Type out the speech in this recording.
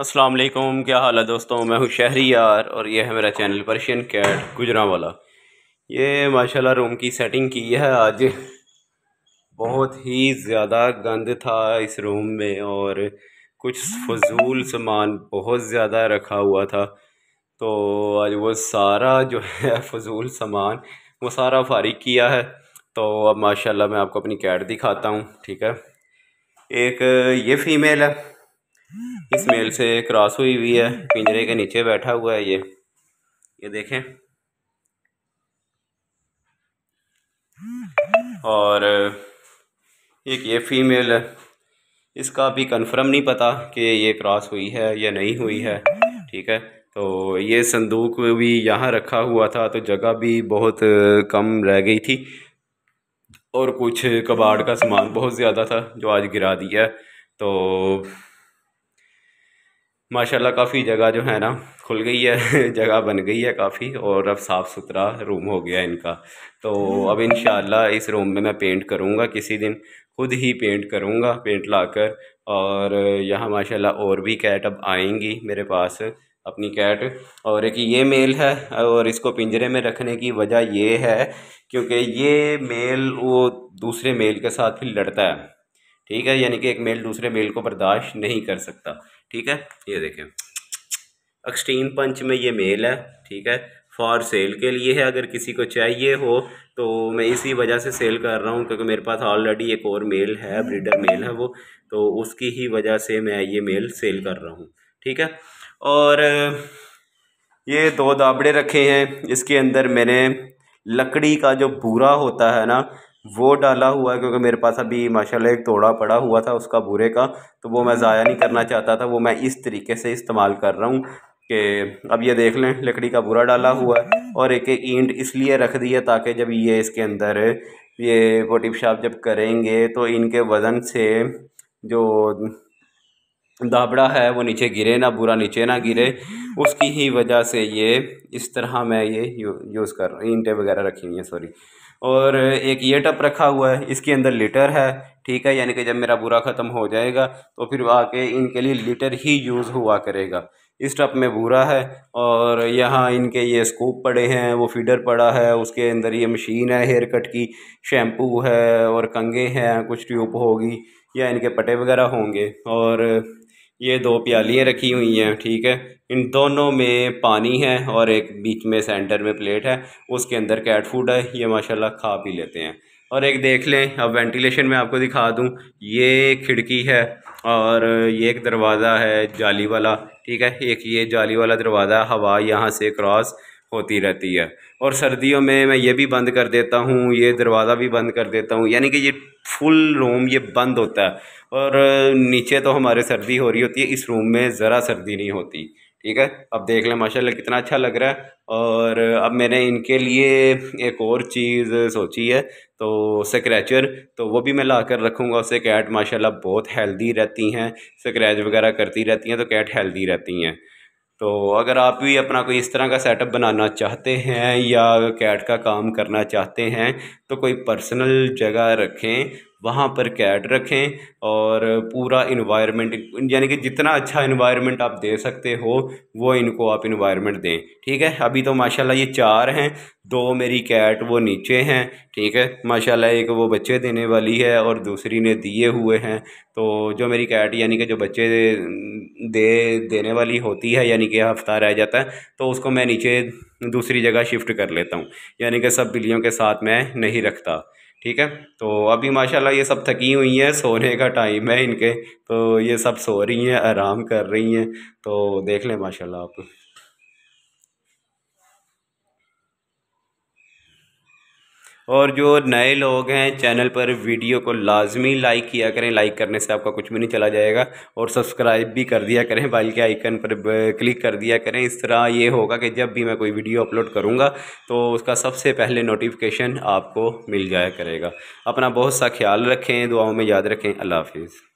अस्सलाम वालेकुम क्या हाल है दोस्तों मैं हूँ शहरी यार और ये है मेरा चैनल पर्शियन कैट गुजरा वाला ये माशाल्लाह रूम की सेटिंग की है आज बहुत ही ज़्यादा गंद था इस रूम में और कुछ फजूल सामान बहुत ज़्यादा रखा हुआ था तो आज वो सारा जो है फजूल सामान वो सारा फारिग किया है तो अब माशाल्लाह मैं आपको अपनी कैट दिखाता हूँ ठीक है एक ये फ़ीमेल है इस मेल से क्रॉस हुई हुई है पिंजरे के नीचे बैठा हुआ है ये ये देखें और एक ये फीमेल है इसका भी कंफर्म नहीं पता कि ये क्रॉस हुई है या नहीं हुई है ठीक है तो ये संदूक भी यहाँ रखा हुआ था तो जगह भी बहुत कम रह गई थी और कुछ कबाड़ का सामान बहुत ज़्यादा था जो आज गिरा दिया तो माशाल्लाह काफ़ी जगह जो है ना खुल गई है जगह बन गई है काफ़ी और अब साफ़ सुथरा रूम हो गया इनका तो अब इन इस रूम में मैं पेंट करूँगा किसी दिन खुद ही पेंट करूँगा पेंट लाकर और यहाँ माशाल्लाह और भी कैट अब आएंगी मेरे पास अपनी कैट और एक ये मेल है और इसको पिंजरे में रखने की वजह ये है क्योंकि ये मेल वो दूसरे मेल के साथ भी लड़ता है ठीक है यानी कि एक मेल दूसरे मेल को बर्दाश्त नहीं कर सकता ठीक है ये देखें एक्सट्रीम पंच में ये मेल है ठीक है फॉर सेल के लिए है अगर किसी को चाहिए हो तो मैं इसी वजह से सेल कर रहा हूँ क्योंकि मेरे पास ऑलरेडी एक और मेल है ब्रीडर मेल है वो तो उसकी ही वजह से मैं ये मेल सेल कर रहा हूँ ठीक है और ये दो दाबड़े रखे हैं इसके अंदर मैंने लकड़ी का जो बूरा होता है ना वो डाला हुआ है क्योंकि मेरे पास अभी माशाल्लाह एक तोड़ा पड़ा हुआ था उसका बुरे का तो वो मैं ज़ाया नहीं करना चाहता था वो मैं इस तरीके से इस्तेमाल कर रहा हूँ कि अब ये देख लें लकड़ी का बुरा डाला हुआ है और एक ईंट इसलिए रख दी है ताकि जब ये इसके अंदर ये पोटी पेशाब जब करेंगे तो इनके वज़न से जो दाबड़ा है वो नीचे गिरे ना बुरा नीचे ना गिरे उसकी ही वजह से ये इस तरह मैं ये यूज़ कर रहा हूँ ईंटें वगैरह रखी हुई हैं सॉरी और एक ये टप रखा हुआ है इसके अंदर लीटर है ठीक है यानी कि जब मेरा बुरा ख़त्म हो जाएगा तो फिर आके इनके लिए लीटर ही यूज़ हुआ करेगा इस टप में बूरा है और यहाँ इनके ये स्कूप पड़े हैं वो फीडर पड़ा है उसके अंदर ये मशीन है हेयर कट की शैम्पू है और कंगे हैं कुछ ट्यूब होगी या इनके पटे वगैरह होंगे और ये दो प्यालियाँ रखी हुई हैं ठीक है इन दोनों में पानी है और एक बीच में सेंटर में प्लेट है उसके अंदर कैट फूड है ये माशाल्लाह खा पी लेते हैं और एक देख लें अब वेंटिलेशन में आपको दिखा दूं ये खिड़की है और ये एक दरवाज़ा है जाली वाला ठीक है एक ये जाली वाला दरवाज़ा हवा यहाँ से क्रॉस होती रहती है और सर्दियों में मैं ये भी बंद कर देता हूँ ये दरवाज़ा भी बंद कर देता हूँ यानी कि ये फुल रूम ये बंद होता है और नीचे तो हमारे सर्दी हो रही होती है इस रूम में ज़रा सर्दी नहीं होती ठीक है अब देख लें माशाल्लाह कितना अच्छा लग रहा है और अब मैंने इनके लिए एक और चीज़ सोची है तो स्क्रैचर तो वो भी मैं ला कर रखूँगा उससे कैट माशाल्लाह बहुत हेल्दी रहती हैं स्क्रैच वगैरह करती रहती हैं तो कैट हेल्दी रहती हैं तो अगर आप भी अपना कोई इस तरह का सेटअप बनाना चाहते हैं या कैट का काम करना चाहते हैं तो कोई पर्सनल जगह रखें वहाँ पर कैट रखें और पूरा इन्वायरमेंट यानी कि जितना अच्छा इन्वायरमेंट आप दे सकते हो वो इनको आप इन्वायरमेंट दें ठीक है अभी तो माशाल्लाह ये चार हैं दो मेरी कैट वो नीचे हैं ठीक है माशाल्लाह एक वो बच्चे देने वाली है और दूसरी ने दिए हुए हैं तो जो मेरी कैट यानी कि जो बच्चे दे देने वाली होती है यानी कि हफ्ता रह जाता है तो उसको मैं नीचे दूसरी जगह शिफ्ट कर लेता हूँ यानी कि सब बिल्लियों के साथ मैं नहीं रखता ठीक है तो अभी माशाल्लाह ये सब थकी हुई हैं सोने का टाइम है इनके तो ये सब सो रही हैं आराम कर रही हैं तो देख लें माशाल्लाह आप और जो नए लोग हैं चैनल पर वीडियो को लाजमी लाइक किया करें लाइक करने से आपका कुछ भी नहीं चला जाएगा और सब्सक्राइब भी कर दिया करें बैल के आइकन पर क्लिक कर दिया करें इस तरह ये होगा कि जब भी मैं कोई वीडियो अपलोड करूँगा तो उसका सबसे पहले नोटिफिकेशन आपको मिल जाया करेगा अपना बहुत सा ख्याल रखें दुआओं में याद रखें अल्लाह हाफिज़